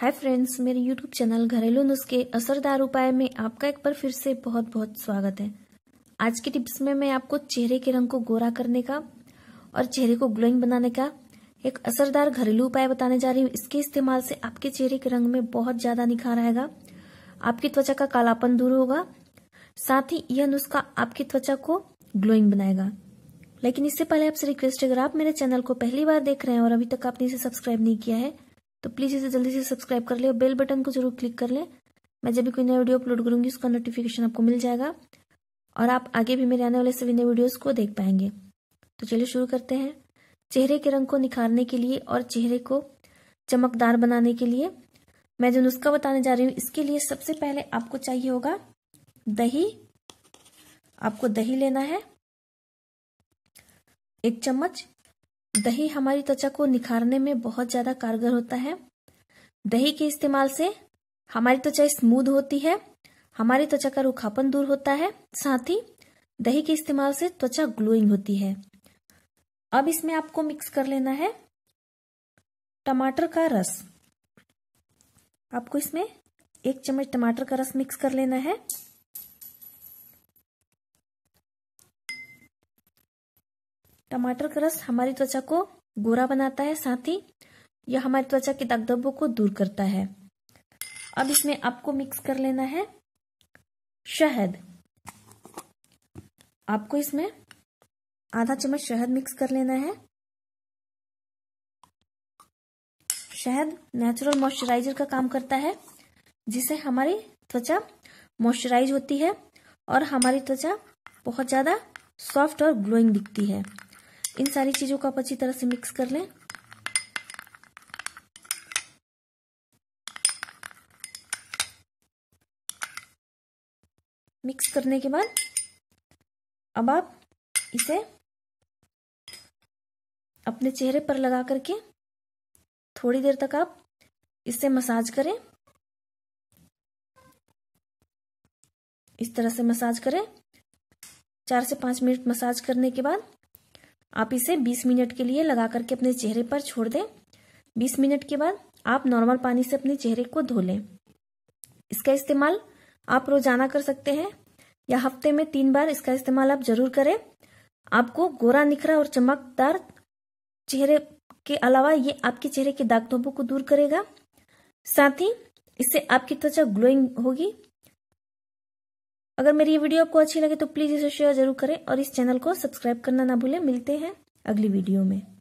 हाय friends मेरे YouTube channel घरेलू नुस्खे असरदार उपाय में आपका एक बार फिर से बहुत बहुत स्वागत है आज की टिप्स में मैं आपको चेहरे के रंग को गोरा करने का और चेहरे को ग्लोइंग बनाने का एक असरदार घरेलू उपाय बताने जा रही हूँ इसके इस्तेमाल से आपके चेहरे के रंग में बहुत ज्यादा निखार आएगा आपकी त्वचा का कालापन दूर होगा साथ ही यह नुस्खा आपकी त्वचा को ग्लोइंग बनाएगा लेकिन इससे पहले आपसे रिक्वेस्ट है अगर आप मेरे चैनल को पहली बार देख रहे हैं और अभी तक आपने इसे सब्सक्राइब नहीं किया है तो प्लीज़ इसे जल्दी से सब्सक्राइब कर ले और बेल बटन को जरूर क्लिक कर ले मैं जब भी कोई नया वीडियो अपलोड करूंगी उसका नोटिफिकेशन आपको मिल जाएगा और आप आगे भी मेरे आने वाले सभी नए वीडियोज़ को देख पाएंगे तो चलिए शुरू करते हैं चेहरे के रंग को निखारने के लिए और चेहरे को चमकदार बनाने के लिए मैं जो नुस्खा बताने जा रही हूँ इसके लिए सबसे पहले आपको चाहिए होगा दही आपको दही लेना है एक चम्मच दही हमारी त्वचा को निखारने में बहुत ज्यादा कारगर होता है दही के इस्तेमाल से हमारी त्वचा स्मूद होती है हमारी त्वचा का रूखापन दूर होता है साथ ही दही के इस्तेमाल से त्वचा ग्लोइंग होती है अब इसमें आपको मिक्स कर लेना है टमाटर का रस आपको इसमें एक चम्मच टमाटर का रस मिक्स कर लेना है टमाटर का रस हमारी त्वचा को गोरा बनाता है साथ ही यह हमारी त्वचा के दागधब्बों को दूर करता है अब इसमें आपको मिक्स कर लेना है शहद आपको इसमें आधा चम्मच शहद मिक्स कर लेना है शहद नेचुरल मॉइस्चराइजर का काम करता है जिससे हमारी त्वचा मॉइस्चराइज होती है और हमारी त्वचा बहुत ज़्यादा सॉफ्ट और ग्लोइंग दिखती है इन सारी चीजों को आप अच्छी तरह से मिक्स कर लें मिक्स करने के बाद अब आप इसे अपने चेहरे पर लगा करके थोड़ी देर तक आप इससे मसाज करें इस तरह से मसाज करें चार से पांच मिनट मसाज करने के बाद आप इसे 20 मिनट के लिए लगा करके अपने चेहरे पर छोड़ दें 20 मिनट के बाद आप नॉर्मल पानी से अपने चेहरे को धो लें इसका इस्तेमाल आप रोजाना कर सकते हैं या हफ्ते में तीन बार इसका इस्तेमाल आप जरूर करें आपको गोरा निखरा और चमकदार चेहरे के अलावा ये आपके चेहरे के दाग धोबों को दूर करेगा साथ ही इससे आपकी त्वचा ग्लोइंग होगी अगर मेरी ये वीडियो आपको अच्छी लगे तो प्लीज़ इसे शेयर जरूर करें और इस चैनल को सब्सक्राइब करना ना भूलें मिलते हैं अगली वीडियो में